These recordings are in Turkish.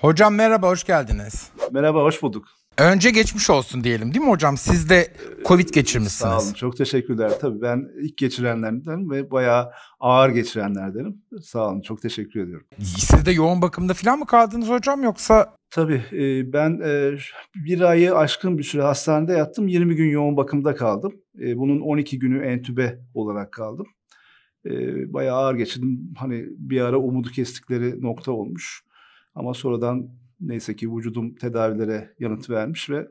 Hocam merhaba, hoş geldiniz. Merhaba, hoş bulduk. Önce geçmiş olsun diyelim değil mi hocam? Siz de ee, Covid geçirmişsiniz. Sağ olun, çok teşekkürler. Tabii ben ilk geçirenlerden ve bayağı ağır geçirenlerdenim. Sağ olun, çok teşekkür ediyorum. Siz de yoğun bakımda falan mı kaldınız hocam yoksa? Tabii e, ben e, bir ayı aşkın bir süre hastanede yattım. 20 gün yoğun bakımda kaldım. E, bunun 12 günü entübe olarak kaldım. Bayağı ağır geçirdim. Hani bir ara umudu kestikleri nokta olmuş. Ama sonradan neyse ki vücudum tedavilere yanıt vermiş ve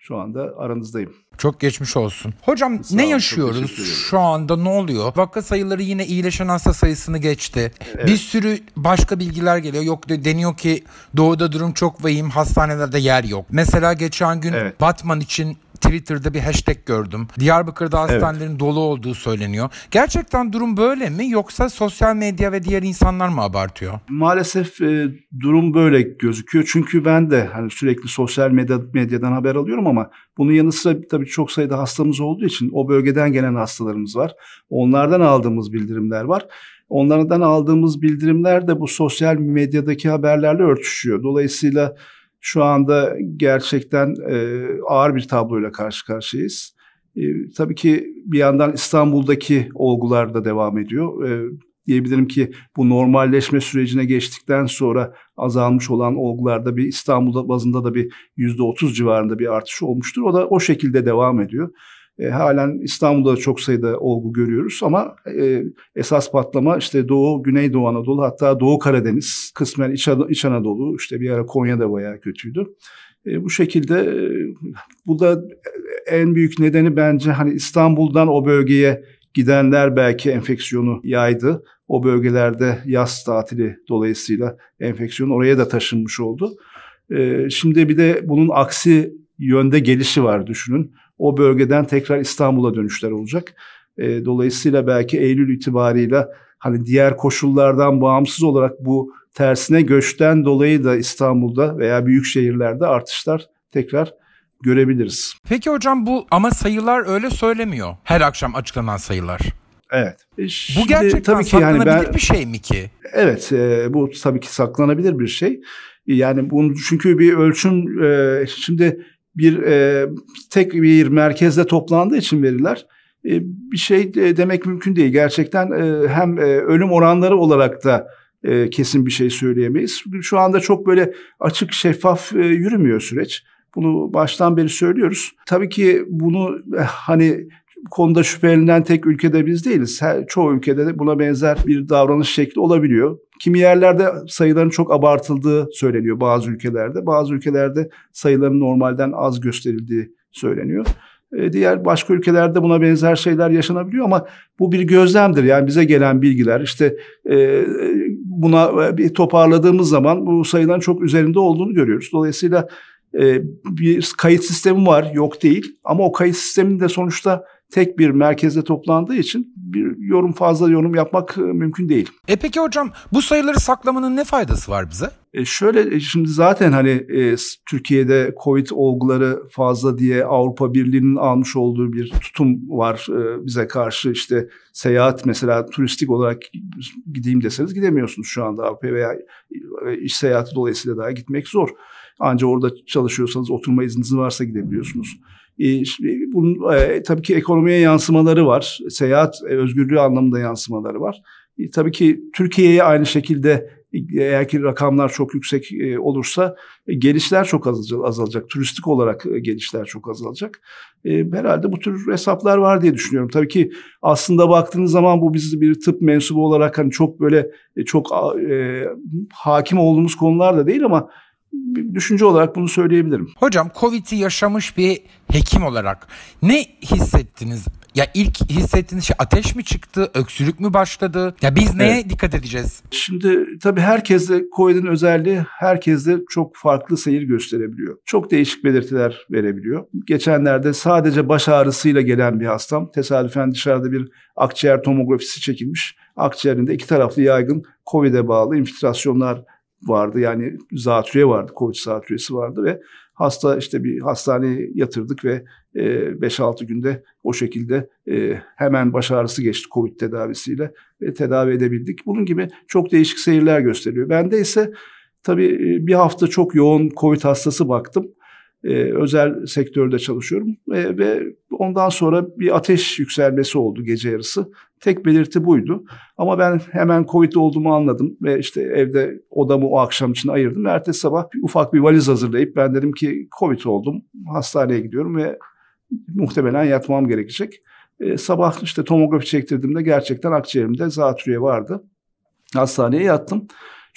şu anda aranızdayım. Çok geçmiş olsun. Hocam Sağ ne olun, yaşıyoruz şu anda ne oluyor? Vaka sayıları yine iyileşen hasta sayısını geçti. Evet. Bir sürü başka bilgiler geliyor. Yok deniyor ki doğuda durum çok vahim hastanelerde yer yok. Mesela geçen gün evet. Batman için Twitter'da bir hashtag gördüm. Diyarbakır'da hastanelerin evet. dolu olduğu söyleniyor. Gerçekten durum böyle mi yoksa sosyal medya ve diğer insanlar mı abartıyor? Maalesef e, durum böyle gözüküyor. Çünkü ben de hani sürekli sosyal medya, medyadan haber alıyorum ama bunun yanı sıra tabii çok sayıda hastamız olduğu için o bölgeden gelen hastalarımız var. Onlardan aldığımız bildirimler var. Onlardan aldığımız bildirimler de bu sosyal medyadaki haberlerle örtüşüyor. Dolayısıyla şu anda gerçekten e, ağır bir tabloyla karşı karşıyayız. E, tabii ki bir yandan İstanbul'daki olgular da devam ediyor. E, diyebilirim ki bu normalleşme sürecine geçtikten sonra azalmış olan olgularda bir İstanbul'da bazında da bir yüzde otuz civarında bir artış olmuştur. O da o şekilde devam ediyor. E, halen İstanbul'da çok sayıda olgu görüyoruz ama e, esas patlama işte Doğu, Güneydoğu Anadolu hatta Doğu Karadeniz, kısmen İç, An- İç Anadolu, işte bir ara Konya'da bayağı kötüydü. E, bu şekilde e, bu da en büyük nedeni bence hani İstanbul'dan o bölgeye gidenler belki enfeksiyonu yaydı. O bölgelerde yaz tatili dolayısıyla enfeksiyon oraya da taşınmış oldu. Ee, şimdi bir de bunun aksi yönde gelişi var düşünün o bölgeden tekrar İstanbul'a dönüşler olacak. E, dolayısıyla belki Eylül itibarıyla hani diğer koşullardan bağımsız olarak bu tersine göçten dolayı da İstanbul'da veya büyük şehirlerde artışlar tekrar görebiliriz. Peki hocam bu ama sayılar öyle söylemiyor. Her akşam açıklanan sayılar. Evet. E, şimdi, bu gerçekten tabii ki saklanabilir yani ben, bir şey mi ki? Evet, e, bu tabii ki saklanabilir bir şey. E, yani bunu çünkü bir ölçüm e, şimdi bir e, tek bir merkezde toplandığı için veriler e, bir şey de demek mümkün değil. Gerçekten e, hem e, ölüm oranları olarak da e, kesin bir şey söyleyemeyiz. Şu anda çok böyle açık şeffaf e, yürümüyor süreç. Bunu baştan beri söylüyoruz. Tabii ki bunu e, hani konuda şüphelenen tek ülkede biz değiliz. Her, çoğu ülkede de buna benzer bir davranış şekli olabiliyor. Kimi yerlerde sayıların çok abartıldığı söyleniyor bazı ülkelerde. Bazı ülkelerde sayıların normalden az gösterildiği söyleniyor. E, diğer başka ülkelerde buna benzer şeyler yaşanabiliyor ama bu bir gözlemdir. Yani bize gelen bilgiler işte e, buna e, bir toparladığımız zaman bu sayıların çok üzerinde olduğunu görüyoruz. Dolayısıyla bir kayıt sistemi var yok değil ama o kayıt sisteminin de sonuçta tek bir merkezde toplandığı için bir yorum fazla yorum yapmak e, mümkün değil. E peki hocam bu sayıları saklamanın ne faydası var bize? E şöyle e, şimdi zaten hani e, Türkiye'de Covid olguları fazla diye Avrupa Birliği'nin almış olduğu bir tutum var e, bize karşı işte seyahat mesela turistik olarak gideyim deseniz gidemiyorsunuz şu anda Avrupa'ya veya e, iş seyahati dolayısıyla daha gitmek zor. Ancak orada çalışıyorsanız oturma izniniz varsa gidebiliyorsunuz. Ee, bunun e, tabii ki ekonomiye yansımaları var. Seyahat e, özgürlüğü anlamında yansımaları var. E, tabii ki Türkiye'ye aynı şekilde eğer ki rakamlar çok yüksek olursa gelişler çok azalacak, Turistik olarak gelişler çok azalacak. Herhalde bu tür hesaplar var diye düşünüyorum. Tabii ki aslında baktığınız zaman bu biz bir tıp mensubu olarak hani çok böyle çok hakim olduğumuz konular da değil ama bir düşünce olarak bunu söyleyebilirim. Hocam Covid'i yaşamış bir hekim olarak ne hissettiniz? Ya ilk hissettiğiniz şey ateş mi çıktı, öksürük mü başladı? Ya biz neye evet. dikkat edeceğiz? Şimdi tabii herkeste Covid'in özelliği herkeste çok farklı seyir gösterebiliyor. Çok değişik belirtiler verebiliyor. Geçenlerde sadece baş ağrısıyla gelen bir hastam tesadüfen dışarıda bir akciğer tomografisi çekilmiş. Akciğerinde iki taraflı yaygın COVID'e bağlı infiltrasyonlar vardı. Yani zatürre vardı, Covid zatürresi vardı ve hasta işte bir hastaneye yatırdık ve 5-6 e, günde o şekilde e, hemen baş ağrısı geçti Covid tedavisiyle ve tedavi edebildik. Bunun gibi çok değişik seyirler gösteriyor. Bende ise tabii e, bir hafta çok yoğun Covid hastası baktım. özel sektörde çalışıyorum ve Ondan sonra bir ateş yükselmesi oldu gece yarısı. Tek belirti buydu. Ama ben hemen Covid olduğumu anladım ve işte evde odamı o akşam için ayırdım. Ertesi sabah bir, ufak bir valiz hazırlayıp ben dedim ki Covid oldum, hastaneye gidiyorum ve muhtemelen yatmam gerekecek. E, sabah işte tomografi çektirdiğimde gerçekten akciğerimde zatürre vardı. Hastaneye yattım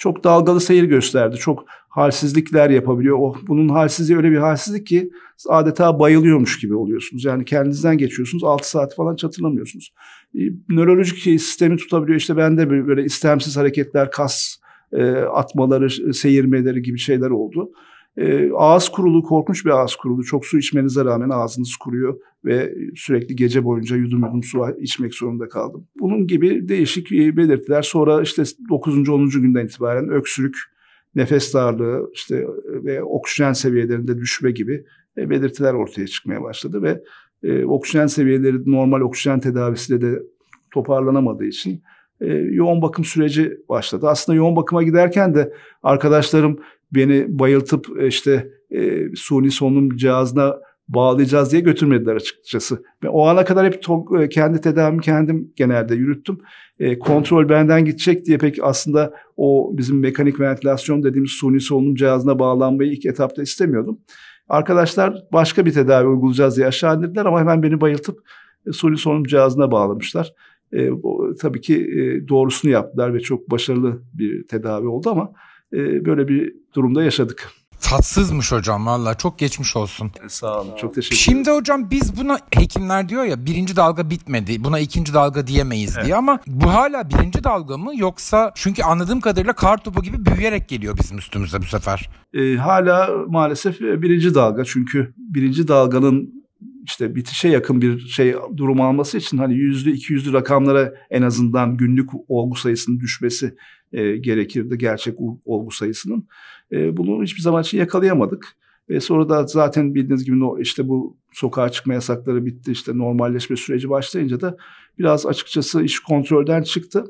çok dalgalı seyir gösterdi. Çok halsizlikler yapabiliyor. O oh, bunun halsizliği öyle bir halsizlik ki adeta bayılıyormuş gibi oluyorsunuz. Yani kendinizden geçiyorsunuz. 6 saat falan çatırlamıyorsunuz. E, nörolojik sistemi tutabiliyor. İşte bende böyle istemsiz hareketler, kas e, atmaları, seyirmeleri gibi şeyler oldu. E, ağız kuruluğu korkunç bir ağız kuruluğu. Çok su içmenize rağmen ağzınız kuruyor ve sürekli gece boyunca yudum yudum su içmek zorunda kaldım. Bunun gibi değişik e, belirtiler sonra işte 9. 10. günden itibaren öksürük, nefes darlığı işte ve oksijen seviyelerinde düşme gibi e, belirtiler ortaya çıkmaya başladı ve e, oksijen seviyeleri normal oksijen tedavisiyle de toparlanamadığı için yoğun bakım süreci başladı. Aslında yoğun bakıma giderken de arkadaşlarım beni bayıltıp işte suni solunum cihazına bağlayacağız diye götürmediler açıkçası. Ve o ana kadar hep to- e, kendi tedavimi kendim genelde yürüttüm. E, kontrol benden gidecek diye pek aslında o bizim mekanik ventilasyon dediğimiz suni solunum cihazına bağlanmayı ilk etapta istemiyordum. Arkadaşlar başka bir tedavi uygulayacağız diye aşağı indirdiler ama hemen beni bayıltıp e, suni solunum cihazına bağlamışlar. E, o, tabii ki e, doğrusunu yaptılar ve çok başarılı bir tedavi oldu ama e, böyle bir durumda yaşadık tatsızmış hocam valla çok geçmiş olsun. Sağ olun çok teşekkür ederim. Şimdi hocam biz buna hekimler diyor ya birinci dalga bitmedi buna ikinci dalga diyemeyiz evet. diye ama bu hala birinci dalga mı yoksa çünkü anladığım kadarıyla kar topu gibi büyüyerek geliyor bizim üstümüze bu sefer. E, hala maalesef e, birinci dalga çünkü birinci dalganın işte bitişe yakın bir şey durum alması için hani yüzlü iki yüzlü rakamlara en azından günlük olgu sayısının düşmesi e, gerekirdi gerçek olgu sayısının. E, bunu hiçbir zaman için yakalayamadık. Ve sonra da zaten bildiğiniz gibi işte bu sokağa çıkma yasakları bitti işte normalleşme süreci başlayınca da biraz açıkçası iş kontrolden çıktı.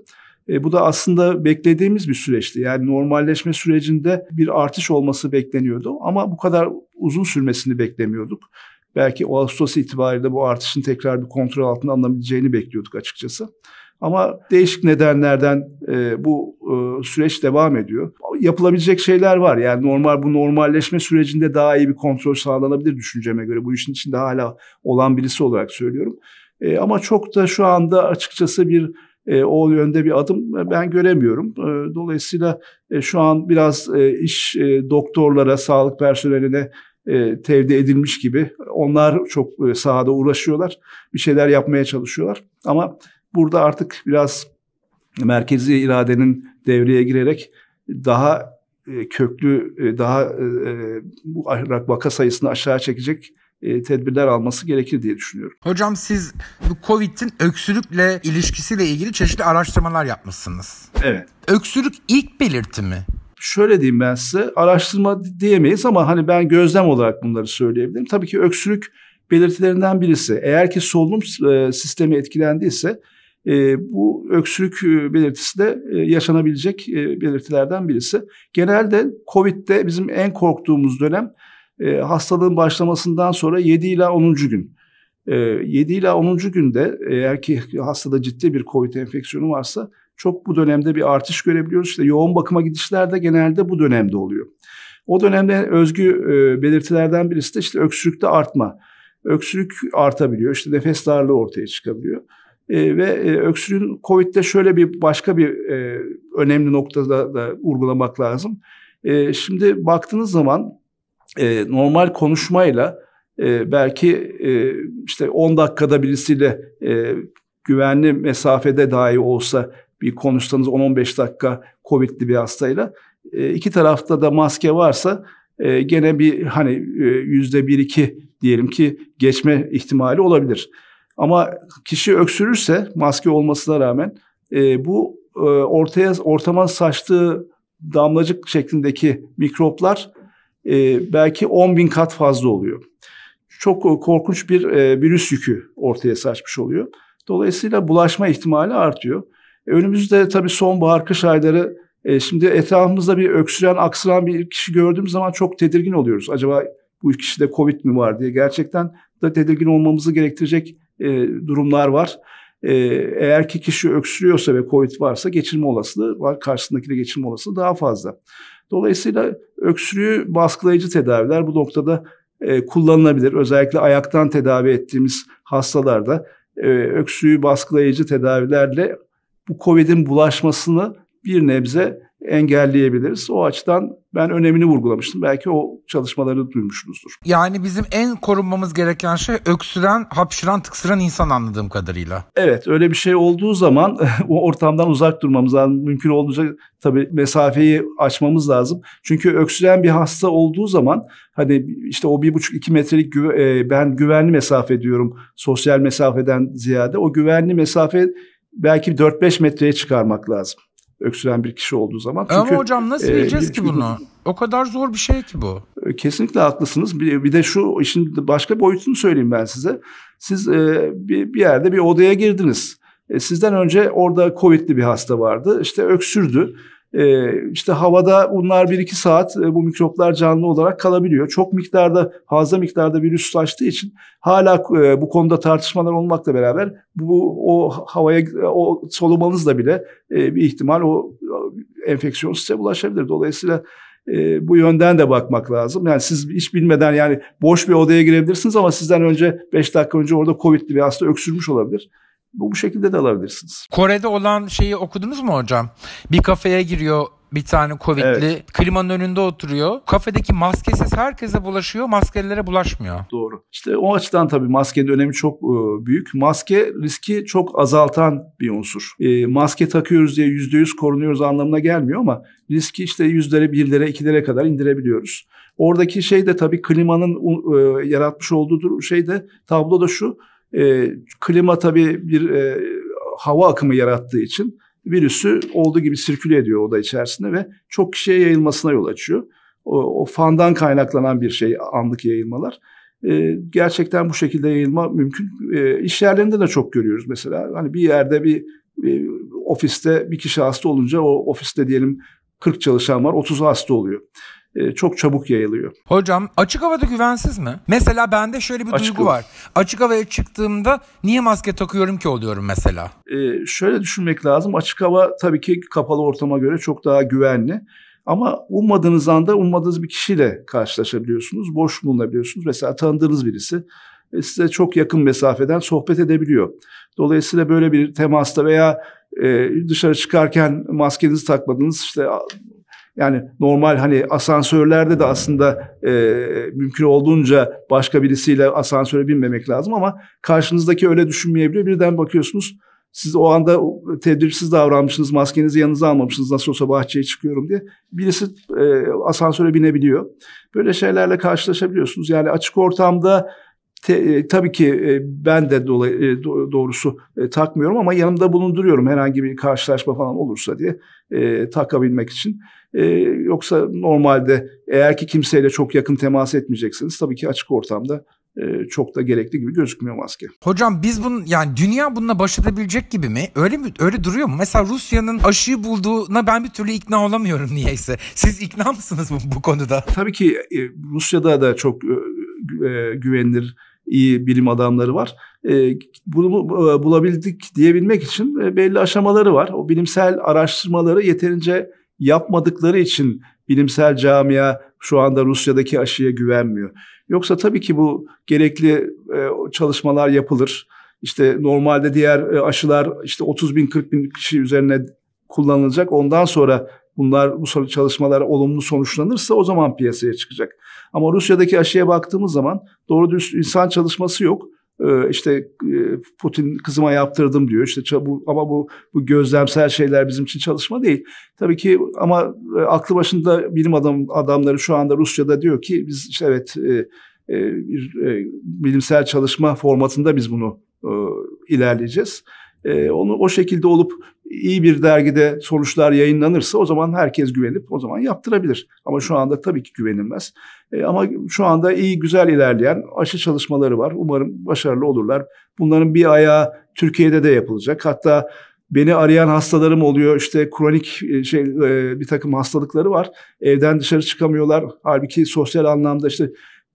E, bu da aslında beklediğimiz bir süreçti. Yani normalleşme sürecinde bir artış olması bekleniyordu ama bu kadar uzun sürmesini beklemiyorduk. Belki o Ağustos itibariyle bu artışın tekrar bir kontrol altına alınabileceğini bekliyorduk açıkçası. Ama değişik nedenlerden e, bu e, süreç devam ediyor. Yapılabilecek şeyler var. Yani normal bu normalleşme sürecinde daha iyi bir kontrol sağlanabilir düşünceme göre. Bu işin içinde hala olan birisi olarak söylüyorum. E, ama çok da şu anda açıkçası bir e, o yönde bir adım ben göremiyorum. E, dolayısıyla e, şu an biraz e, iş e, doktorlara, sağlık personeline e, tevdi edilmiş gibi. Onlar çok e, sahada uğraşıyorlar. Bir şeyler yapmaya çalışıyorlar. Ama burada artık biraz merkezi iradenin devreye girerek daha e, köklü, daha bu vaka sayısını aşağı çekecek tedbirler alması gerekir diye düşünüyorum. Hocam siz bu Covid'in öksürükle ilişkisiyle ilgili çeşitli araştırmalar yapmışsınız. Evet. Öksürük ilk belirti mi? şöyle diyeyim ben size araştırma diyemeyiz ama hani ben gözlem olarak bunları söyleyebilirim. Tabii ki öksürük belirtilerinden birisi. Eğer ki solunum e, sistemi etkilendiyse e, bu öksürük e, belirtisi de yaşanabilecek belirtilerden birisi. Genelde COVID'de bizim en korktuğumuz dönem hastalığın başlamasından sonra 7 ila 10. gün. E, 7 ila 10. günde eğer ki hastada ciddi bir COVID enfeksiyonu varsa çok bu dönemde bir artış görebiliyoruz. İşte yoğun bakıma gidişler de genelde bu dönemde oluyor. O dönemde özgü e, belirtilerden birisi de işte öksürükte artma. Öksürük artabiliyor, işte nefes darlığı ortaya çıkabiliyor. E, ve e, öksürüğün COVID'de şöyle bir başka bir e, önemli noktada da vurgulamak lazım. E, şimdi baktığınız zaman e, normal konuşmayla e, belki e, işte 10 dakikada birisiyle e, güvenli mesafede dahi olsa bir konuşsanız 10-15 dakika Covid'li bir hastayla e, iki tarafta da maske varsa e, gene bir hani e, yüzde bir iki diyelim ki geçme ihtimali olabilir. Ama kişi öksürürse maske olmasına rağmen e, bu e, ortaya ortama saçtığı damlacık şeklindeki mikroplar e, belki 10 bin kat fazla oluyor. Çok korkunç bir e, virüs yükü ortaya saçmış oluyor. Dolayısıyla bulaşma ihtimali artıyor. Önümüzde tabii sonbahar, kış ayları e, şimdi etrafımızda bir öksüren, aksıran bir kişi gördüğümüz zaman çok tedirgin oluyoruz. Acaba bu kişide Covid mi var diye gerçekten da tedirgin olmamızı gerektirecek e, durumlar var. E, eğer ki kişi öksürüyorsa ve Covid varsa geçirme olasılığı var. Karşısındakine geçirme olasılığı daha fazla. Dolayısıyla öksürüğü baskılayıcı tedaviler bu noktada e, kullanılabilir. Özellikle ayaktan tedavi ettiğimiz hastalarda e, öksürüğü baskılayıcı tedavilerle bu COVID'in bulaşmasını bir nebze engelleyebiliriz. O açıdan ben önemini vurgulamıştım. Belki o çalışmaları duymuşsunuzdur. Yani bizim en korunmamız gereken şey öksüren, hapşıran, tıksıran insan anladığım kadarıyla. Evet öyle bir şey olduğu zaman o ortamdan uzak durmamız lazım. Mümkün olduğunca tabii mesafeyi açmamız lazım. Çünkü öksüren bir hasta olduğu zaman hani işte o bir buçuk iki metrelik güve, e, ben güvenli mesafe diyorum sosyal mesafeden ziyade. O güvenli mesafe belki 4-5 metreye çıkarmak lazım. Öksüren bir kişi olduğu zaman. Çünkü, Ama hocam nasıl e, ki bunu? O kadar zor bir şey ki bu. E, kesinlikle haklısınız. Bir, bir de şu işin başka boyutunu söyleyeyim ben size. Siz e, bir, bir yerde bir odaya girdiniz. E, sizden önce orada Covid'li bir hasta vardı. İşte öksürdü. Ee, işte havada bunlar 1-2 saat e, bu mikroplar canlı olarak kalabiliyor. Çok miktarda fazla miktarda virüs ulaştığı için hala e, bu konuda tartışmalar olmakla beraber bu o havaya o solumanızla bile e, bir ihtimal o enfeksiyon size bulaşabilir. Dolayısıyla e, bu yönden de bakmak lazım. Yani siz hiç bilmeden yani boş bir odaya girebilirsiniz ama sizden önce 5 dakika önce orada Covid'li bir hasta öksürmüş olabilir. Bu, bu şekilde de alabilirsiniz. Kore'de olan şeyi okudunuz mu hocam? Bir kafeye giriyor bir tane Covid'li evet. klimanın önünde oturuyor. Kafedeki maskesiz herkese bulaşıyor, maskelilere bulaşmıyor. Doğru. İşte o açıdan tabii maskenin önemi çok e, büyük. Maske riski çok azaltan bir unsur. E, maske takıyoruz diye yüzde yüz korunuyoruz anlamına gelmiyor ama riski işte yüzlere, birlere, ikilere kadar indirebiliyoruz. Oradaki şey de tabii klimanın e, yaratmış olduğu şey de tablo da şu. E, klima tabii bir e, hava akımı yarattığı için virüsü olduğu gibi sirküle ediyor oda içerisinde ve çok kişiye yayılmasına yol açıyor. O, o fandan kaynaklanan bir şey anlık yayılmalar. E, gerçekten bu şekilde yayılma mümkün. E, iş yerlerinde de çok görüyoruz mesela. Hani bir yerde bir, bir e, ofiste bir kişi hasta olunca o ofiste diyelim 40 çalışan var 30 hasta oluyor. E, çok çabuk yayılıyor. Hocam açık havada güvensiz mi? Mesela bende şöyle bir açık duygu var. Açık havaya çıktığımda niye maske takıyorum ki oluyorum mesela? Ee, şöyle düşünmek lazım. Açık hava tabii ki kapalı ortama göre çok daha güvenli. Ama ummadığınız anda ummadığınız bir kişiyle karşılaşabiliyorsunuz. Boş bulunabiliyorsunuz. Mesela tanıdığınız birisi e, size çok yakın mesafeden sohbet edebiliyor. Dolayısıyla böyle bir temasta veya e, dışarı çıkarken maskenizi takmadınız işte yani normal hani asansörlerde de aslında e, mümkün olduğunca başka birisiyle asansöre binmemek lazım ama karşınızdaki öyle düşünmeyebiliyor. Birden bakıyorsunuz siz o anda tedbirsiz davranmışsınız, maskenizi yanınıza almamışsınız, nasıl olsa bahçeye çıkıyorum diye. Birisi e, asansöre binebiliyor. Böyle şeylerle karşılaşabiliyorsunuz. Yani açık ortamda Te, e, tabii ki e, ben de dolayı, e, doğrusu e, takmıyorum ama yanımda bulunduruyorum herhangi bir karşılaşma falan olursa diye e, takabilmek için. E, yoksa normalde eğer ki kimseyle çok yakın temas etmeyecekseniz tabii ki açık ortamda e, çok da gerekli gibi gözükmüyor maske. Hocam biz bunun yani dünya bununla baş edebilecek gibi mi? Öyle mi? Öyle duruyor mu? Mesela Rusya'nın aşıyı bulduğuna ben bir türlü ikna olamıyorum niyeyse. Siz ikna mısınız bu, bu konuda? Tabii ki e, Rusya'da da çok güvenilir iyi bilim adamları var. E, bunu e, bulabildik diyebilmek için e, belli aşamaları var. O bilimsel araştırmaları yeterince yapmadıkları için bilimsel camia şu anda Rusya'daki aşıya güvenmiyor. Yoksa tabii ki bu gerekli e, çalışmalar yapılır. İşte normalde diğer e, aşılar işte 30 bin 40 bin kişi üzerine kullanılacak. Ondan sonra bunlar bu çalışmalar olumlu sonuçlanırsa o zaman piyasaya çıkacak. Ama Rusya'daki aşıya baktığımız zaman doğru dürüst insan çalışması yok ee, İşte e, Putin kızıma yaptırdım diyor. İşte bu ama bu bu gözlemsel şeyler bizim için çalışma değil. Tabii ki ama e, aklı başında bilim adam adamları şu anda Rusya'da diyor ki biz işte evet e, bir e, e, bilimsel çalışma formatında biz bunu e, ilerleyeceğiz. Onu o şekilde olup iyi bir dergide sonuçlar yayınlanırsa o zaman herkes güvenip o zaman yaptırabilir. Ama şu anda tabii ki güvenilmez. E, ama şu anda iyi güzel ilerleyen aşı çalışmaları var. Umarım başarılı olurlar. Bunların bir ayağı Türkiye'de de yapılacak. Hatta beni arayan hastalarım oluyor. İşte kronik e, şey e, bir takım hastalıkları var. Evden dışarı çıkamıyorlar. Halbuki sosyal anlamda işte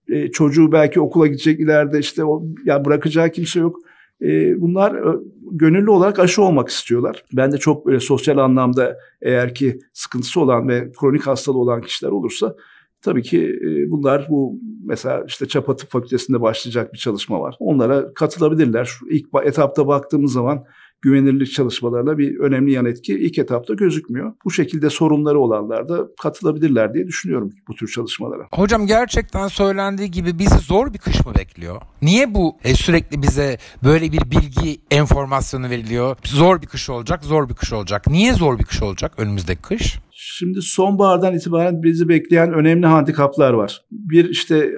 e, çocuğu belki okula gidecek ileride işte o ya yani bırakacağı kimse yok ee, bunlar e, gönüllü olarak aşı olmak istiyorlar. Ben de çok böyle sosyal anlamda eğer ki sıkıntısı olan ve kronik hastalığı olan kişiler olursa Tabii ki e, bunlar bu mesela işte Çapa Tıp Fakültesi'nde başlayacak bir çalışma var. Onlara katılabilirler. İlk etapta baktığımız zaman güvenirlik çalışmalarına bir önemli yan etki ilk etapta gözükmüyor. Bu şekilde sorunları olanlar da katılabilirler diye düşünüyorum bu tür çalışmalara. Hocam gerçekten söylendiği gibi bizi zor bir kış mı bekliyor? Niye bu e, sürekli bize böyle bir bilgi enformasyonu veriliyor? Zor bir kış olacak, zor bir kış olacak. Niye zor bir kış olacak önümüzdeki kış? Şimdi sonbahardan itibaren bizi bekleyen önemli handikaplar var. Bir işte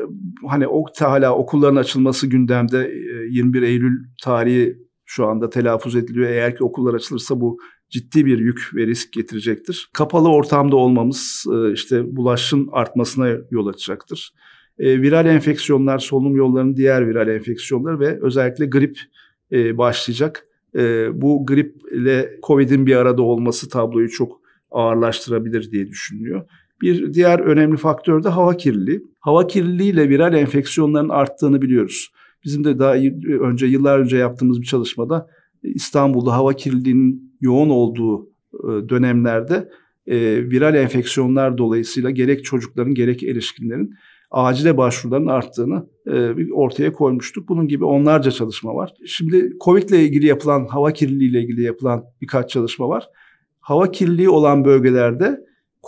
hani ok hala okulların açılması gündemde 21 e, Eylül tarihi şu anda telaffuz ediliyor. Eğer ki okullar açılırsa bu ciddi bir yük ve risk getirecektir. Kapalı ortamda olmamız e, işte bulaşın artmasına yol açacaktır. E, viral enfeksiyonlar, solunum yollarının diğer viral enfeksiyonları ve özellikle grip e, başlayacak. Bu grip ile COVID'in bir arada olması tabloyu çok ağırlaştırabilir diye düşünülüyor. Bir diğer önemli faktör de hava kirliliği. Hava kirliliğiyle viral enfeksiyonların arttığını biliyoruz. Bizim de daha önce yıllar önce yaptığımız bir çalışmada e, İstanbul'da hava kirliliğinin yoğun olduğu e, dönemlerde e, viral enfeksiyonlar dolayısıyla gerek çocukların gerek erişkinlerin acile başvuruların arttığını ortaya koymuştuk. Bunun gibi onlarca çalışma var. Şimdi Covid ile ilgili yapılan, hava kirliliği ile ilgili yapılan birkaç çalışma var. Hava kirliliği olan bölgelerde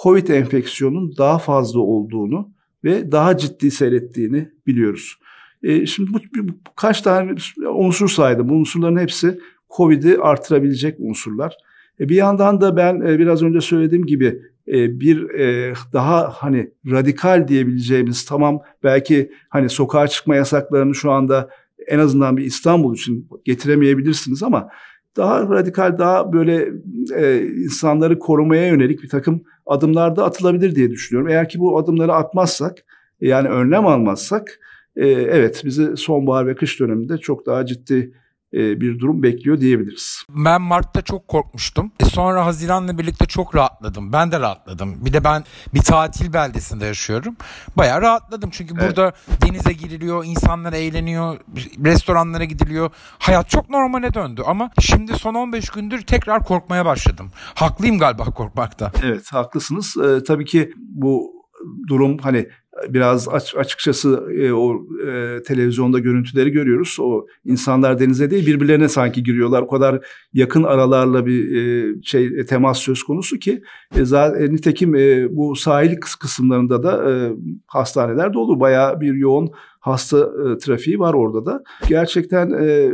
Covid enfeksiyonun daha fazla olduğunu ve daha ciddi seyrettiğini biliyoruz. E, şimdi bu, bu kaç tane unsur saydım. Bu unsurların hepsi COVID'i artırabilecek unsurlar. E, bir yandan da ben e, biraz önce söylediğim gibi e, bir e, daha hani radikal diyebileceğimiz tamam belki hani sokağa çıkma yasaklarını şu anda en azından bir İstanbul için getiremeyebilirsiniz ama daha radikal, daha böyle e, insanları korumaya yönelik bir takım adımlar da atılabilir diye düşünüyorum. Eğer ki bu adımları atmazsak, yani önlem almazsak ee, evet bizi sonbahar ve kış döneminde çok daha ciddi e, bir durum bekliyor diyebiliriz. Ben Mart'ta çok korkmuştum. E sonra Haziran'la birlikte çok rahatladım. Ben de rahatladım. Bir de ben bir tatil beldesinde yaşıyorum. Baya rahatladım. Çünkü evet. burada denize giriliyor, insanlar eğleniyor, restoranlara gidiliyor. Hayat çok normale döndü ama şimdi son 15 gündür tekrar korkmaya başladım. Haklıyım galiba korkmakta. Evet haklısınız. Ee, tabii ki bu durum hani biraz açıkçası e, o e, televizyonda görüntüleri görüyoruz. O insanlar denize değil birbirlerine sanki giriyorlar. O kadar yakın aralarla bir e, şey e, temas söz konusu ki e, zaten nitekim e, bu sahil kısımlarında da e, hastaneler dolu. Bayağı bir yoğun hasta e, trafiği var orada da. Gerçekten e,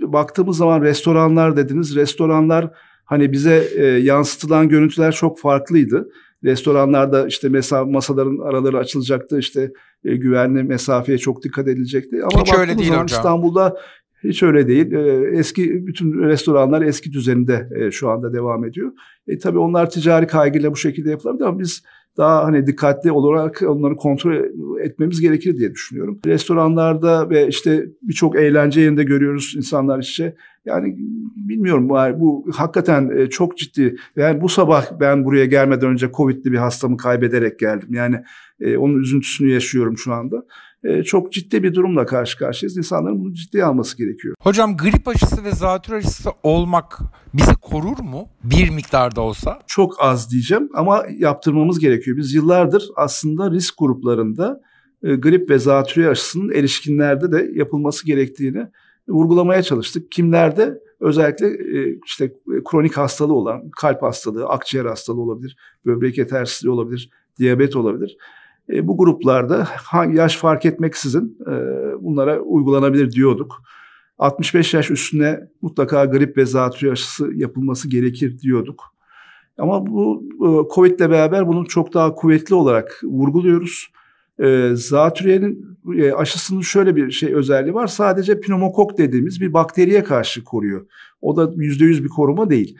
baktığımız zaman restoranlar dediniz. Restoranlar hani bize e, yansıtılan görüntüler çok farklıydı. Restoranlarda işte mesa masaların araları açılacaktı. işte e, güvenli mesafeye çok dikkat edilecekti. Ama hiç öyle değil hocam. İstanbul'da hiç öyle değil. E, eski bütün restoranlar eski düzeninde e, şu anda devam ediyor. E tabii onlar ticari kaygıyla bu şekilde yapılabilir ama biz daha hani dikkatli olarak onları kontrol etmemiz gerekir diye düşünüyorum. Restoranlarda ve işte birçok eğlence yerinde görüyoruz insanlar işte yani bilmiyorum bu hakikaten e, çok ciddi. Yani bu sabah ben buraya gelmeden önce Covid'li bir hastamı kaybederek geldim. Yani e, onun üzüntüsünü yaşıyorum şu anda. Ee, çok ciddi bir durumla karşı karşıyayız. İnsanların bunu ciddiye alması gerekiyor. Hocam grip aşısı ve zatürre aşısı olmak bizi korur mu? Bir miktarda olsa. Çok az diyeceğim ama yaptırmamız gerekiyor. Biz yıllardır aslında risk gruplarında e, grip ve zatürre aşısının erişkinlerde de yapılması gerektiğini vurgulamaya çalıştık. Kimlerde? Özellikle e, işte e, kronik hastalığı olan kalp hastalığı, akciğer hastalığı olabilir, böbrek yetersizliği olabilir, diyabet olabilir. E, bu gruplarda hangi yaş fark etmeksizin e, bunlara uygulanabilir diyorduk. 65 yaş üstüne mutlaka grip ve zatürre aşısı yapılması gerekir diyorduk. Ama bu e, Covid ile beraber bunu çok daha kuvvetli olarak vurguluyoruz. E, zatürrenin e, aşısının şöyle bir şey özelliği var. Sadece pneumokok dediğimiz bir bakteriye karşı koruyor. O da %100 bir koruma değil.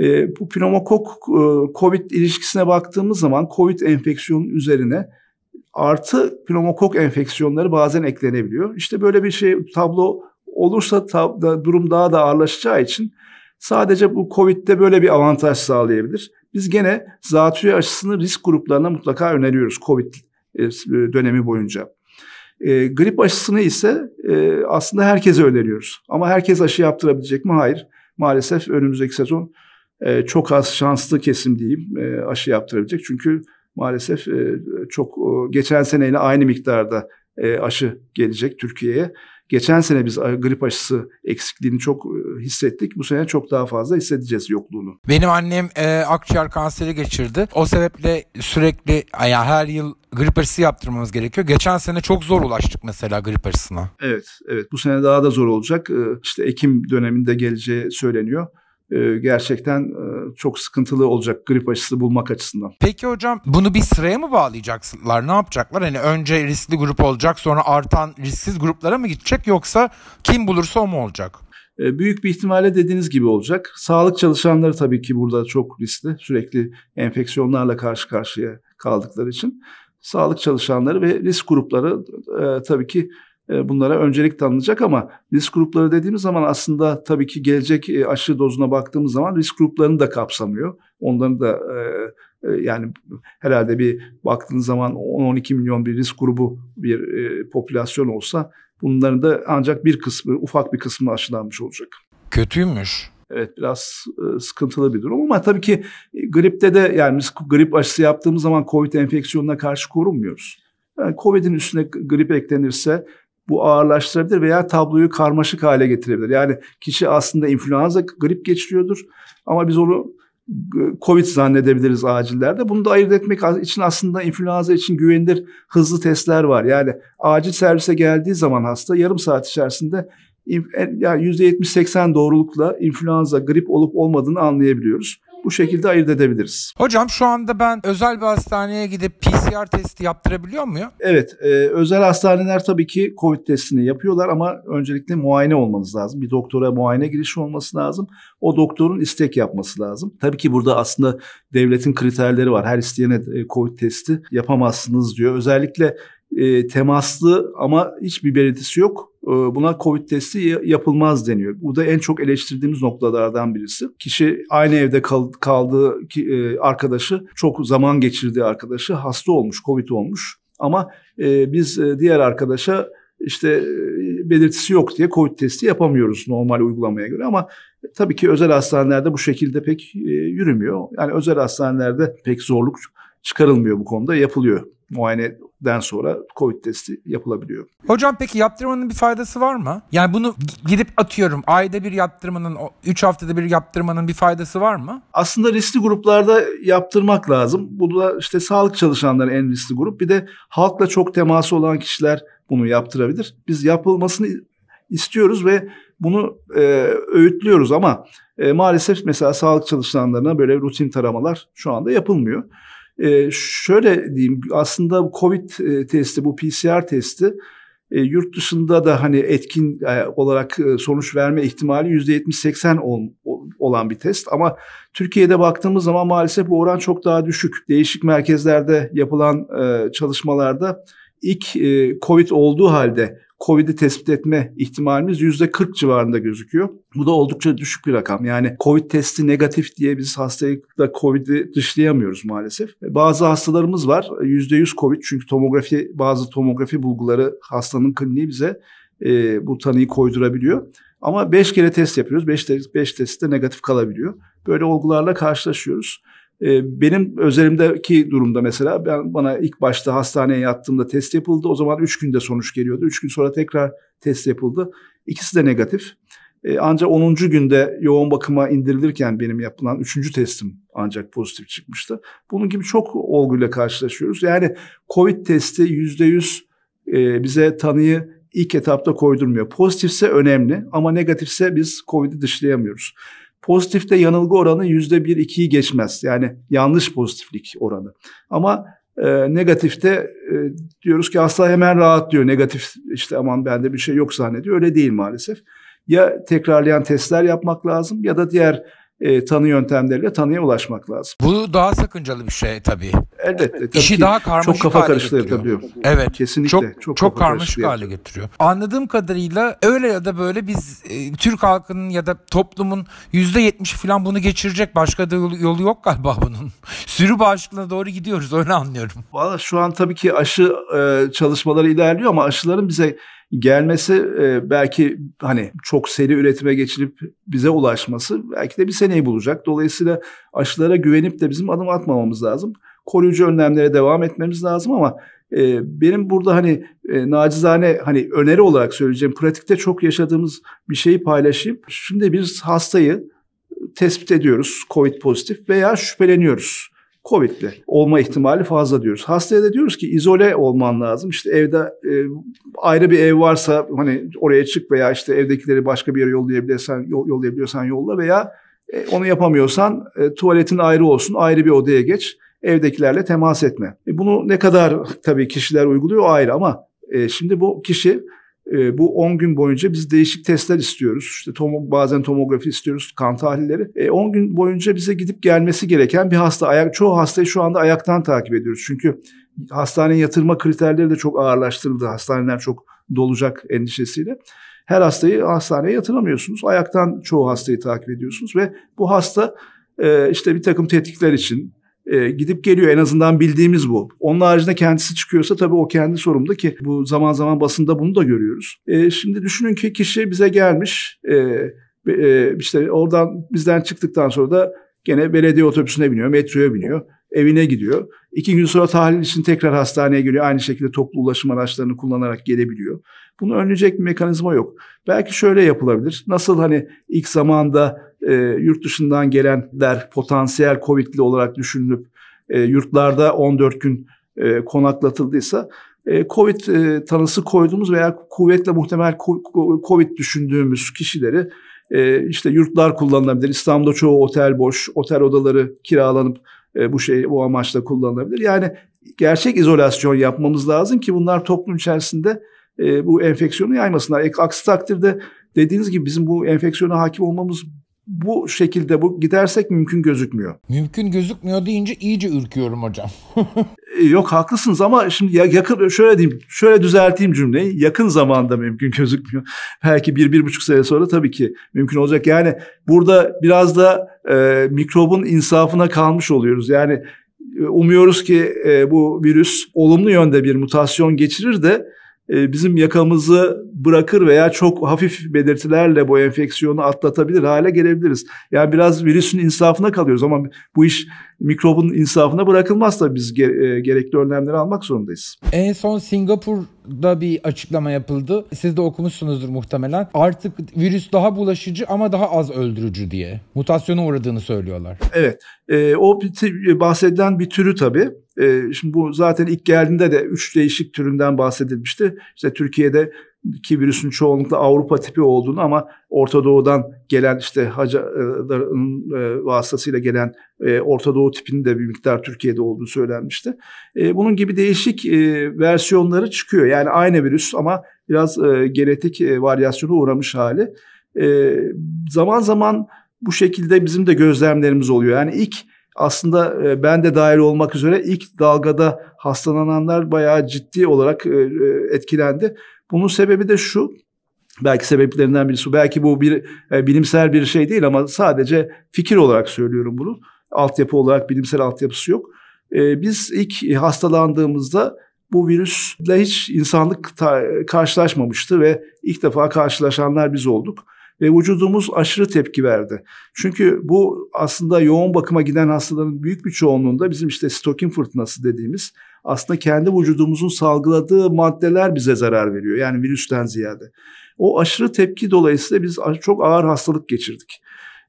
E, bu pneumokok e, COVID ilişkisine baktığımız zaman COVID enfeksiyonun üzerine artı pneumokok enfeksiyonları bazen eklenebiliyor. İşte böyle bir şey tablo olursa tab- da, durum daha da ağırlaşacağı için sadece bu COVID'de böyle bir avantaj sağlayabilir. Biz gene zatürre aşısını risk gruplarına mutlaka öneriyoruz COVID e, e, dönemi boyunca. E, grip aşısını ise e, aslında herkese öneriyoruz. Ama herkes aşı yaptırabilecek mi? Hayır. Maalesef önümüzdeki sezon e, çok az şanslı kesim diyeyim e, aşı yaptırabilecek. Çünkü maalesef e, çok e, geçen seneyle aynı miktarda e, aşı gelecek Türkiye'ye. Geçen sene biz grip aşısı eksikliğini çok e, hissettik. Bu sene çok daha fazla hissedeceğiz yokluğunu. Benim annem e, akciğer kanseri geçirdi. O sebeple sürekli yani her yıl grip aşısı yaptırmamız gerekiyor. Geçen sene çok zor ulaştık mesela grip aşısına. Evet, evet. Bu sene daha da zor olacak. E, işte Ekim döneminde geleceği söyleniyor. E, gerçekten e, çok sıkıntılı olacak grip aşısı bulmak açısından. Peki hocam bunu bir sıraya mı bağlayacaklar? Ne yapacaklar? Hani önce riskli grup olacak sonra artan risksiz gruplara mı gidecek yoksa kim bulursa o mu olacak? E, büyük bir ihtimalle dediğiniz gibi olacak. Sağlık çalışanları tabii ki burada çok riskli. Sürekli enfeksiyonlarla karşı karşıya kaldıkları için. Sağlık çalışanları ve risk grupları e, tabii ki e, bunlara öncelik tanınacak ama risk grupları dediğimiz zaman aslında tabii ki gelecek e, aşı dozuna baktığımız zaman risk gruplarını da kapsamıyor. Onların da e, yani herhalde bir baktığınız zaman 10-12 milyon bir risk grubu bir popülasyon olsa bunların da ancak bir kısmı ufak bir kısmı aşılanmış olacak. Kötüymüş. Evet biraz sıkıntılı bir durum ama tabii ki gripte de yani biz grip aşısı yaptığımız zaman COVID enfeksiyonuna karşı korunmuyoruz. Yani Covid'in üstüne grip eklenirse bu ağırlaştırabilir veya tabloyu karmaşık hale getirebilir. Yani kişi aslında influenza grip geçiriyordur ama biz onu e, Covid zannedebiliriz acillerde. Bunu da ayırt etmek için aslında influenza için güvenilir hızlı testler var. Yani acil servise geldiği zaman hasta yarım saat içerisinde yani %70-80 doğrulukla influenza grip olup olmadığını anlayabiliyoruz bu şekilde ayırt edebiliriz. Hocam şu anda ben özel bir hastaneye gidip PCR testi yaptırabiliyor muyum? Evet, e, özel hastaneler tabii ki COVID testini yapıyorlar ama öncelikle muayene olmanız lazım. Bir doktora muayene girişi olması lazım. O doktorun istek yapması lazım. Tabii ki burada aslında devletin kriterleri var. Her isteyene e, COVID testi yapamazsınız diyor. Özellikle e, temaslı ama hiçbir belirtisi yok. E, buna Covid testi yapılmaz deniyor. Bu da en çok eleştirdiğimiz noktalardan birisi. Kişi aynı evde kal, kaldığı ki, e, arkadaşı, çok zaman geçirdiği arkadaşı hasta olmuş, Covid olmuş. Ama e, biz e, diğer arkadaşa işte e, belirtisi yok diye COVID testi yapamıyoruz normal uygulamaya göre ama e, tabii ki özel hastanelerde bu şekilde pek e, yürümüyor. Yani özel hastanelerde pek zorluk çıkarılmıyor bu konuda yapılıyor. Muayeneden sonra COVID testi yapılabiliyor. Hocam peki yaptırmanın bir faydası var mı? Yani bunu gidip atıyorum ayda bir yaptırmanın, 3 haftada bir yaptırmanın bir faydası var mı? Aslında riskli gruplarda yaptırmak lazım. Bu da işte sağlık çalışanları en riskli grup. Bir de halkla çok teması olan kişiler bunu yaptırabilir. Biz yapılmasını istiyoruz ve bunu e, öğütlüyoruz ama e, maalesef mesela sağlık çalışanlarına böyle rutin taramalar şu anda yapılmıyor. E, şöyle diyeyim aslında bu Covid e, testi bu PCR testi e, yurt dışında da hani etkin e, olarak e, sonuç verme ihtimali %70-80 ol, olan bir test. Ama Türkiye'de baktığımız zaman maalesef bu oran çok daha düşük. Değişik merkezlerde yapılan e, çalışmalarda ilk e, COVID olduğu halde Covid'i tespit etme ihtimalimiz yüzde %40 civarında gözüküyor. Bu da oldukça düşük bir rakam. Yani Covid testi negatif diye biz hastalıkta Covid'i dışlayamıyoruz maalesef. E, bazı hastalarımız var e, yüzde yüz Covid çünkü tomografi bazı tomografi bulguları hastanın kliniği bize e, bu tanıyı koydurabiliyor. Ama 5 kere test yapıyoruz. 5 beş, beş testte negatif kalabiliyor. Böyle olgularla karşılaşıyoruz. E, benim özelimdeki durumda mesela ben bana ilk başta hastaneye yattığımda test yapıldı. O zaman üç günde sonuç geliyordu. Üç gün sonra tekrar test yapıldı. İkisi de negatif. E, ancak 10. günde yoğun bakıma indirilirken benim yapılan üçüncü testim ancak pozitif çıkmıştı. Bunun gibi çok olguyla karşılaşıyoruz. Yani COVID testi yüzde yüz e, bize tanıyı ilk etapta koydurmuyor. Pozitifse önemli ama negatifse biz COVID'i dışlayamıyoruz. Pozitifte yanılgı oranı bir ikiyi geçmez. Yani yanlış pozitiflik oranı. Ama e, negatifte e, diyoruz ki hasta hemen rahat diyor Negatif işte aman bende bir şey yok zannediyor. Öyle değil maalesef. Ya tekrarlayan testler yapmak lazım ya da diğer e, tanı yöntemleriyle tanıya ulaşmak lazım. Bu daha sakıncalı bir şey tabii. Elbette. Tabii İşi daha karmaşık çok kafa hale getiriyor. Evet. Kesinlikle. Çok, çok, çok karmaşık hale getiriyor. Anladığım kadarıyla öyle ya da böyle biz e, Türk halkının ya da toplumun yüzde %70'i falan bunu geçirecek. Başka da yolu, yolu yok galiba bunun. Sürü bağışıklığına doğru gidiyoruz öyle anlıyorum. Valla şu an tabii ki aşı e, çalışmaları ilerliyor ama aşıların bize gelmesi e, belki hani çok seri üretime geçilip bize ulaşması belki de bir seneyi bulacak. Dolayısıyla aşılara güvenip de bizim adım atmamamız lazım. Koruyucu önlemlere devam etmemiz lazım ama e, benim burada hani e, nacizane hani öneri olarak söyleyeceğim pratikte çok yaşadığımız bir şeyi paylaşayım. Şimdi bir hastayı tespit ediyoruz COVID pozitif veya şüpheleniyoruz. Covid'li olma ihtimali fazla diyoruz. Hastaya da diyoruz ki izole olman lazım. İşte evde e, ayrı bir ev varsa hani oraya çık veya işte evdekileri başka bir yere yollayabilirsen yollayabiliyorsan yolla veya e, onu yapamıyorsan e, tuvaletin ayrı olsun, ayrı bir odaya geç. Evdekilerle temas etme. E, bunu ne kadar tabii kişiler uyguluyor ayrı ama e, şimdi bu kişi e, bu 10 gün boyunca biz değişik testler istiyoruz. İşte tom bazen tomografi istiyoruz, kan tahlilleri. E, gün boyunca bize gidip gelmesi gereken bir hasta. Ayak, çoğu hastayı şu anda ayaktan takip ediyoruz. Çünkü hastanenin yatırma kriterleri de çok ağırlaştırıldı. Hastaneler çok dolacak endişesiyle. Her hastayı hastaneye yatıramıyorsunuz. Ayaktan çoğu hastayı takip ediyorsunuz ve bu hasta e, işte bir takım tetkikler için e, gidip geliyor. En azından bildiğimiz bu. Onun haricinde kendisi çıkıyorsa tabii o kendi sorumda ki bu zaman zaman basında bunu da görüyoruz. E, şimdi düşünün ki kişi bize gelmiş. E, e, işte oradan bizden çıktıktan sonra da gene belediye otobüsüne biniyor, metroya biniyor evine gidiyor. İki gün sonra tahlil için tekrar hastaneye geliyor. Aynı şekilde toplu ulaşım araçlarını kullanarak gelebiliyor. Bunu önleyecek bir mekanizma yok. Belki şöyle yapılabilir. Nasıl hani ilk zamanda e, yurt dışından gelenler potansiyel COVID'li olarak düşünülüp e, yurtlarda 14 gün e, konaklatıldıysa e, COVID e, tanısı koyduğumuz veya kuvvetle muhtemel COVID düşündüğümüz kişileri e, işte yurtlar kullanılabilir. İstanbul'da çoğu otel boş, otel odaları kiralanıp e, bu şey bu amaçla kullanılabilir. Yani gerçek izolasyon yapmamız lazım ki bunlar toplum içerisinde e, bu enfeksiyonu yaymasınlar. E, aksi takdirde dediğiniz gibi bizim bu enfeksiyona hakim olmamız bu şekilde bu gidersek mümkün gözükmüyor. Mümkün gözükmüyor deyince iyice ürküyorum hocam. E, yok haklısınız ama şimdi yakın şöyle diyeyim, şöyle düzelteyim cümleyi. Yakın zamanda mümkün gözükmüyor. Belki bir, bir buçuk sene sonra tabii ki mümkün olacak. Yani burada biraz da e, mikrobun insafına kalmış oluyoruz. Yani e, umuyoruz ki e, bu virüs olumlu yönde bir mutasyon geçirir de e, bizim yakamızı bırakır veya çok hafif belirtilerle bu enfeksiyonu atlatabilir hale gelebiliriz. Yani biraz virüsün insafına kalıyoruz ama bu iş mikrobun insafına bırakılmaz da biz e, gerekli önlemleri almak zorundayız. En son Singapur'da bir açıklama yapıldı. Siz de okumuşsunuzdur muhtemelen. Artık virüs daha bulaşıcı ama daha az öldürücü diye. Mutasyona uğradığını söylüyorlar. Evet. E, o bahsedilen bir türü tabii. E, şimdi bu zaten ilk geldiğinde de üç değişik türünden bahsedilmişti. İşte Türkiye'de ki virüsün çoğunlukla Avrupa tipi olduğunu ama Orta Doğu'dan gelen işte hacaların e, vasıtasıyla gelen e, Orta Doğu tipinin de bir miktar Türkiye'de olduğunu söylenmişti. E, bunun gibi değişik e, versiyonları çıkıyor. Yani aynı virüs ama biraz e, genetik e, varyasyonu uğramış hali. Zaman zaman bu şekilde bizim de gözlemlerimiz oluyor. Yani ilk aslında e, ben de dahil olmak üzere ilk dalgada hastalananlar bayağı ciddi olarak e, e, etkilendi. Bunun sebebi de şu. Belki sebeplerinden birisi belki bu bir bilimsel bir şey değil ama sadece fikir olarak söylüyorum bunu. Altyapı olarak bilimsel altyapısı yok. Biz ilk hastalandığımızda bu virüsle hiç insanlık karşılaşmamıştı ve ilk defa karşılaşanlar biz olduk ve vücudumuz aşırı tepki verdi. Çünkü bu aslında yoğun bakıma giden hastaların büyük bir çoğunluğunda bizim işte stokin fırtınası dediğimiz aslında kendi vücudumuzun salgıladığı maddeler bize zarar veriyor. Yani virüsten ziyade. O aşırı tepki dolayısıyla biz çok ağır hastalık geçirdik.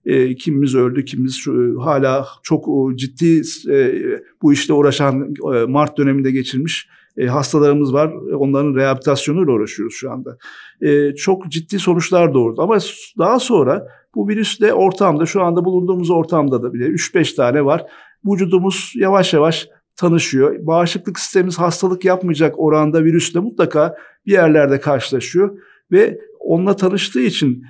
E, kimimiz öldü, kimimiz şu, e, hala çok o, e, ciddi e, bu işle uğraşan e, Mart döneminde geçirmiş e, hastalarımız var. E, onların rehabilitasyonuyla uğraşıyoruz şu anda. E, çok ciddi sonuçlar doğurdu. Ama daha sonra bu virüs de ortamda, şu anda bulunduğumuz ortamda da bile 3-5 tane var. Vücudumuz yavaş yavaş tanışıyor. Bağışıklık sistemimiz hastalık yapmayacak oranda virüsle mutlaka bir yerlerde karşılaşıyor. Ve onunla tanıştığı için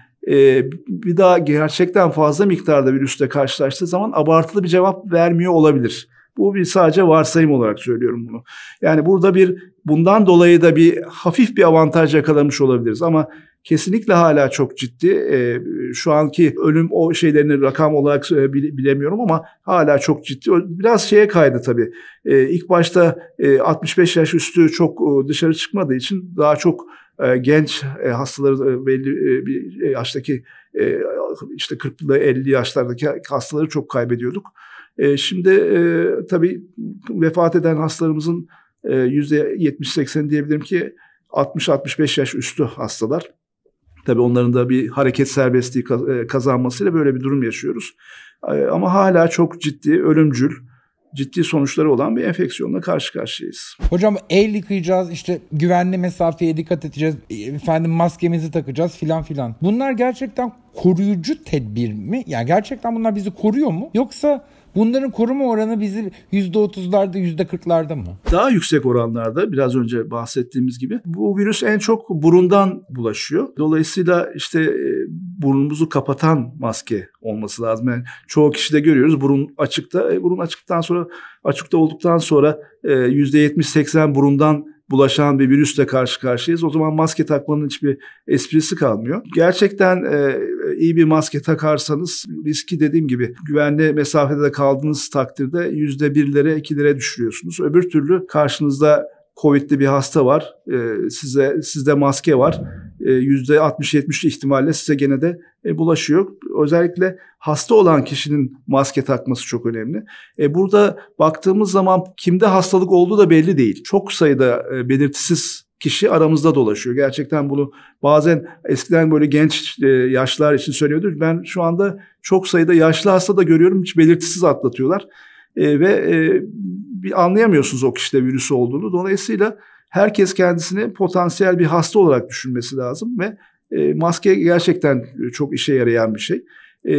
bir daha gerçekten fazla miktarda virüsle karşılaştığı zaman abartılı bir cevap vermiyor olabilir. Bu bir sadece varsayım olarak söylüyorum bunu. Yani burada bir bundan dolayı da bir hafif bir avantaj yakalamış olabiliriz ama kesinlikle hala çok ciddi. E, şu anki ölüm o şeylerini rakam olarak e, bilemiyorum ama hala çok ciddi. Biraz şeye kaydı tabii. E, ilk başta e, 65 yaş üstü çok e, dışarı çıkmadığı için daha çok e, genç e, hastaları e, belli e, bir e, yaştaki e, işte 40'lı 50 yaşlardaki hastaları çok kaybediyorduk. E, şimdi e, tabii vefat eden hastalarımızın e, yüzde %70-80 diyebilirim ki 60-65 yaş üstü hastalar. Tabii onların da bir hareket serbestliği e, kazanmasıyla böyle bir durum yaşıyoruz. E, ama hala çok ciddi, ölümcül, ciddi sonuçları olan bir enfeksiyonla karşı karşıyayız. Hocam el yıkayacağız, işte güvenli mesafeye dikkat edeceğiz, efendim maskemizi takacağız filan filan. Bunlar gerçekten koruyucu tedbir mi? Yani gerçekten bunlar bizi koruyor mu? Yoksa Bunların koruma oranı bizi %30'larda %40'larda mı? Daha yüksek oranlarda biraz önce bahsettiğimiz gibi. Bu virüs en çok burundan bulaşıyor. Dolayısıyla işte e, burnumuzu kapatan maske olması lazım. Yani çoğu kişi de görüyoruz burun açıkta. E, burun açıktan sonra açıkta olduktan sonra %70-80 e, burundan bulaşan bir virüsle karşı karşıyayız. O zaman maske takmanın hiçbir esprisi kalmıyor. Gerçekten e, iyi bir maske takarsanız riski dediğim gibi güvenli mesafede kaldığınız takdirde yüzde %1'lere 2'lere düşürüyorsunuz. Öbür türlü karşınızda Covid'li bir hasta var. E, size sizde maske var. %60-70 e, ihtimalle size gene de e, bulaşıyor. Özellikle hasta olan kişinin maske takması çok önemli. E, burada baktığımız zaman kimde hastalık olduğu da belli değil. Çok sayıda belirtisiz kişi aramızda dolaşıyor. Gerçekten bunu bazen eskiden böyle genç yaşlar için söylüyordur. Ben şu anda çok sayıda yaşlı hasta da görüyorum hiç belirtisiz atlatıyorlar. E, ve e, bir anlayamıyorsunuz o kişide virüsü olduğunu. Dolayısıyla herkes kendisini potansiyel bir hasta olarak düşünmesi lazım ve e, maske gerçekten e, çok işe yarayan bir şey. E,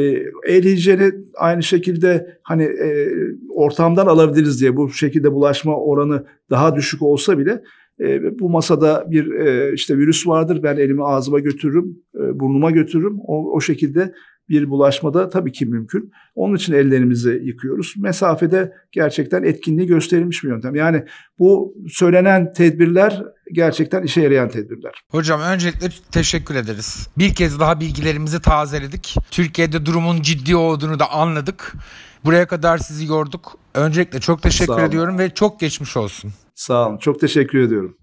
el hijyeni aynı şekilde hani e, ortamdan alabiliriz diye bu şekilde bulaşma oranı daha düşük olsa bile e, bu masada bir e, işte virüs vardır ben elimi ağzıma götürürüm, e, burnuma götürürüm. O, o şekilde bir bulaşmada tabii ki mümkün. Onun için ellerimizi yıkıyoruz. Mesafede gerçekten etkinliği gösterilmiş bir yöntem. Yani bu söylenen tedbirler gerçekten işe yarayan tedbirler. Hocam öncelikle teşekkür ederiz. Bir kez daha bilgilerimizi tazeledik. Türkiye'de durumun ciddi olduğunu da anladık. Buraya kadar sizi yorduk. Öncelikle çok teşekkür ediyorum ve çok geçmiş olsun. Sağ olun. Çok teşekkür ediyorum.